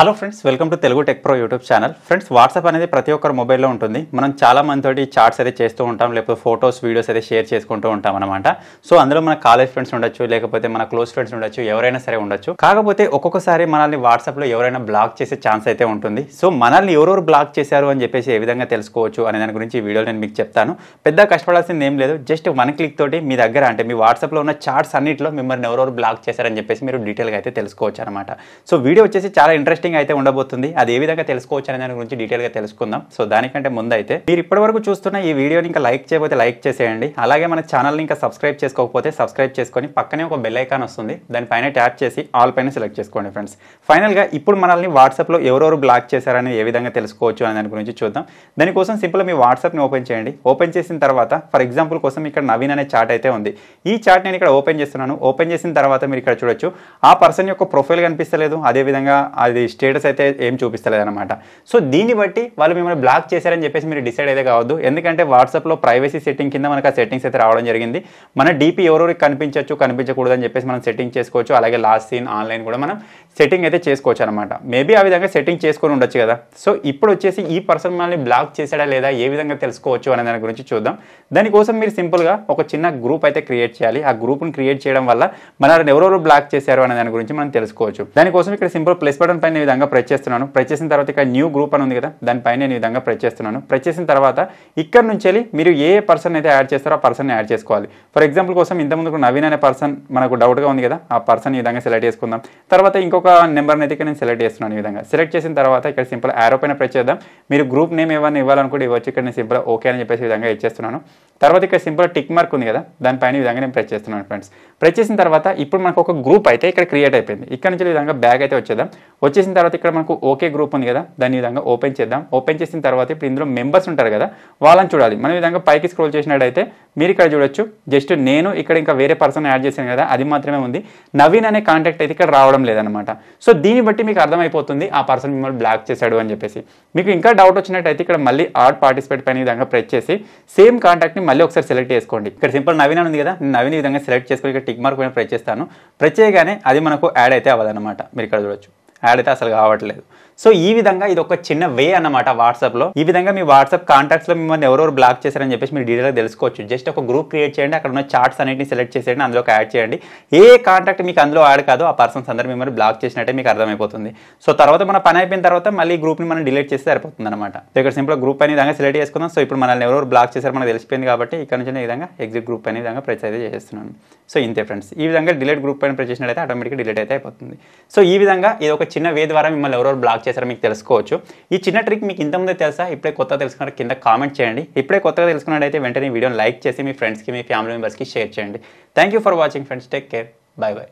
hello friends welcome to Telugu tech pro YouTube channel friends WhatsApp అనేది ప్రతి ఒక్కరు మొబైల్లో ఉంటుంది మనం చాలా మందితోటి చాట్స్ అయితే చేస్తూ ఉంటాం లేకపోతే ఫొటోస్ వీడియోస్ అయితే షేర్ చేసుకుంటూ ఉంటాం అనమాట సో అందులో మన కాలేజ్ ఫ్రెండ్స్ ఉండొచ్చు లేకపోతే మన క్లోజ్ ఫ్రెండ్స్ ఉండొచ్చు ఎవరైనా సరే ఉండొచ్చు కాకపోతే ఒక్కొక్కసారి మనల్ని వాట్సాప్లో ఎవరైనా బ్లాక్ చేసే ఛాన్స్ అయితే ఉంటుంది సో మనల్ని ఎవరెవరు బ్లాక్ చేశారు అని చెప్పేసి ఏ విధంగా తెలుసుకోవచ్చు అనే దాని గురించి ఈ వీడియో నేను మీకు చెప్తాను పెద్ద కష్టపడాల్సింది ఏం లేదు జస్ట్ వన్ క్లిక్ తోటి మీ దగ్గర అంటే మీ వాట్సాప్లో ఉన్న చాట్స్ అన్నింటిలో మిమ్మల్ని ఎవరెవరు బ్లాక్ చేశారని చెప్పేసి మీరు డీటెయిల్గా అయితే తెలుసుకోవచ్చు అనమాట సో వీడియో వచ్చేసి చాలా ఇంట్రెస్టింగ్ షిఫ్టింగ్ అయితే ఉండబోతుంది అది ఏ విధంగా తెలుసుకోవచ్చు అనే దాని గురించి డీటెయిల్గా తెలుసుకుందాం సో దానికంటే ముందు అయితే మీరు ఇప్పటివరకు చూస్తున్న ఈ వీడియోని ఇంకా లైక్ చేయకపోతే లైక్ చేసేయండి అలాగే మన ఛానల్ని ఇంకా సబ్స్క్రైబ్ చేసుకోకపోతే సబ్స్క్రైబ్ చేసుకొని పక్కనే ఒక బెల్ ఐకాన్ వస్తుంది దానిపైన ట్యాప్ చేసి ఆల్ పైన సెలెక్ట్ చేసుకోండి ఫ్రెండ్స్ ఫైనల్గా ఇప్పుడు మనల్ని వాట్సాప్లో ఎవరెవరు బ్లాక్ చేశారని ఏ విధంగా తెలుసుకోవచ్చు అనే దాని గురించి చూద్దాం దానికోసం సింపుల్ మీ వాట్సాప్ని ఓపెన్ చేయండి ఓపెన్ చేసిన తర్వాత ఫర్ ఎగ్జాంపుల్ కోసం ఇక్కడ నవీన్ అనే చాట్ అయితే ఉంది ఈ చాట్ నేను ఇక్కడ ఓపెన్ చేస్తున్నాను ఓపెన్ చేసిన తర్వాత మీరు ఇక్కడ చూడొచ్చు ఆ పర్సన్ యొక్క ప్రొఫైల్ కనిపిస్తలేదు అదేవిధంగా అది స్టేటస్ అయితే ఏం చూపిస్తలేదన్నమాట సో దీన్ని బట్టి వాళ్ళు మిమ్మల్ని బ్లాక్ చేశారని చెప్పేసి మీరు డిసైడ్ అయితే కావద్దు ఎందుకంటే వాట్సాప్లో ప్రైవసీ సెట్టింగ్ కింద మనకు ఆ సెట్టింగ్స్ అయితే రావడం జరిగింది మన డీపీ ఎవరెవరికి కనిపించవచ్చు కనిపించకూడదు అని చెప్పేసి మనం సెట్టింగ్ చేసుకోవచ్చు అలాగే లాస్ట్ సీన్ ఆన్లైన్ కూడా మనం సెట్టింగ్ అయితే చేసుకోవచ్చు అనమాట మేబీ ఆ విధంగా సెట్టింగ్ చేసుకొని ఉండొచ్చు కదా సో ఇప్పుడు వచ్చేసి ఈ పర్సన్ మనల్ని బ్లాక్ చేశాడా లేదా ఏ విధంగా తెలుసుకోవచ్చు అనే దాని గురించి చూద్దాం దానికోసం మీరు సింపుల్గా ఒక చిన్న గ్రూప్ అయితే క్రియేట్ చేయాలి ఆ గ్రూప్ని క్రియేట్ చేయడం వల్ల మనల్ని ఎవరెవరు బ్లాక్ చేశారు అనే దాని గురించి మనం తెలుసుకోవచ్చు దానికోసం ఇక్కడ సింపుల్ ప్లస్ బటన్ పైన నేను విధంగా ప్రెస్ చేస్తున్నాను ప్రెస్ చేసిన తర్వాత ఇక్కడ న్యూ గ్రూప్ అని ఉంది కదా దానిపైన నేను విధంగా ప్రెస్ చేస్తున్నాను ప్రెస్ చేసిన తర్వాత ఇక్కడ నుంచి వెళ్ళి మీరు ఏ పర్సన్ అయితే యాడ్ చేస్తారో ఆ పర్సన్ యాడ్ చేసుకోవాలి ఫర్ ఎగ్జాంపుల్ కోసం ఇంతకుముందు నవీన్ అనే పర్సన్ మనకు డౌట్గా ఉంది కదా ఆ పర్సన్ ఈ విధంగా సెలెక్ట్ చేసుకుందాం తర్వాత ఇంకొక నెంబర్ని అయితే ఇక్కడ నేను సెలెక్ట్ చేస్తున్నాను ఈ విధంగా సెలెక్ట్ చేసిన తర్వాత ఇక్కడ సింపుల్ యారో పైన ప్రెచ్ చేద్దాం మీరు గ్రూప్ నేమ్ ఏమైనా ఇవ్వాలనుకుంటే ఇవ్వచ్చు ఇక్కడ నేను సింపుల్ ఓకే అని చెప్పేసి విధంగా ఇచ్చేస్తున్నాను తర్వాత ఇక్కడ సింపుల్ టిక్ మార్క్ ఉంది కదా దానిపైన ఈ విధంగా నేను ప్రెచ్ చేస్తున్నాను ఫ్రెండ్స్ ప్రెచ్ చేసిన తర్వాత ఇప్పుడు మనకు ఒక గ్రూప్ అయితే ఇక్కడ క్రియేట్ అయిపోయింది ఇక్కడ నుంచి విధంగా బ్యాగ్ అయితే వచ్చేద్దాం వచ్చేసిన చేసిన తర్వాత ఇక్కడ మనకు ఓకే గ్రూప్ ఉంది కదా దాని విధంగా ఓపెన్ చేద్దాం ఓపెన్ చేసిన తర్వాత ఇప్పుడు ఇందులో మెంబర్స్ ఉంటారు కదా వాళ్ళని చూడాలి మనం విధంగా పైకి స్క్రోల్ చేసినట్టయితే మీరు ఇక్కడ చూడొచ్చు జస్ట్ నేను ఇక్కడ ఇంకా వేరే పర్సన్ యాడ్ చేశాను కదా అది మాత్రమే ఉంది నవీన్ అనే కాంటాక్ట్ అయితే ఇక్కడ రావడం లేదనమాట సో దీన్ని బట్టి మీకు అర్థమైపోతుంది ఆ పర్సన్ మిమ్మల్ని బ్లాక్ చేశాడు అని చెప్పేసి మీకు ఇంకా డౌట్ వచ్చినట్టయితే ఇక్కడ మళ్ళీ ఆర్ట్ పార్టిసిపేట్ పైన విధంగా ప్రెస్ చేసి సేమ్ కాంటాక్ట్ని మళ్ళీ ఒకసారి సెలెక్ట్ చేసుకోండి ఇక్కడ సింపుల్ నవీన్ ఉంది కదా నవీన్ విధంగా సెలెక్ట్ చేసుకుని ఇక్కడ టిక్ మార్క్ పైన ప్రెస్ చేస్తాను ప్రెస్ చేయగానే అది మనకు యాడ్ అయితే అవ్వదనమాట మీరు ఇక్కడ చూడొచ్చు యాడ్ అయితే అసలు కావట్లేదు సో ఈ విధంగా ఇది ఒక చిన్న వే అనమాట వాట్సాప్లో ఈ విధంగా మీ వాట్సాప్ లో మిమ్మల్ని ఎవరెవరు బ్లాక్ చేశారని చెప్పేసి మీరు డీటెయిల్గా తెలుసుకోవచ్చు జస్ట్ ఒక గ్రూప్ క్రియేట్ చేయండి అక్కడ ఉన్న చార్ట్స్ అన్నింటిని సెలెక్ట్ చేసేయండి అందులో యాడ్ చేయండి ఏ కాంటాక్ట్ మీకు అందులో యాడ్ కాదో ఆ పర్సన్స్ అందరూ మిమ్మల్ని బ్లాక్ చేసినట్టే మీకు అర్థమైపోతుంది సో తర్వాత మన పని అయిపోయిన తర్వాత మళ్ళీ గ్రూప్ని మనం డిలీట్ చేస్తే సరిపోతుంది అనమాట సో ఇక్కడ సింపుల్ గ్రూప్ అనే విధంగా సెలెక్ట్ చేసుకుందాం సో ఇప్పుడు మనల్ని ఎవరెవరు బ్లాక్ చేశారు మనకు తెలిసిపోయింది కాబట్టి ఇక్కడ నుంచి విధంగా ఎగ్జిట్ గ్రూప్ అనే విధంగా ప్రెస్ అయితే చేస్తున్నాను సో ఇంతే ఫ్రెండ్స్ ఈ విధంగా డిలీట్ గ్రూప్ పైన ప్రెస్ అయితే ఆటోమేటిక్గా డిలీట్ అయితే అయిపోతుంది సో ఈ విధంగా ఇది ఒక చిన్న వే ద్వారా మిమ్మల్ని ఎవరెవరు బ్లాక్ చేశారు మీకు తెలుసుకోవచ్చు ఈ చిన్న ట్రిక్ మీకు ఇంతకుముందే తెలుసా ఇప్పుడే కొత్త తెలుసుకున్నారు కింద కామెంట్ చేయండి ఇప్పుడే కొత్తగా తెలుసుకున్నట్టయితే వెంటనే వీడియోని లైక్ చేసి మీ ఫ్రెండ్స్కి మీ ఫ్యామిలీ మెంబర్స్కి షేర్ చేయండి thank you for watching friends take care bye bye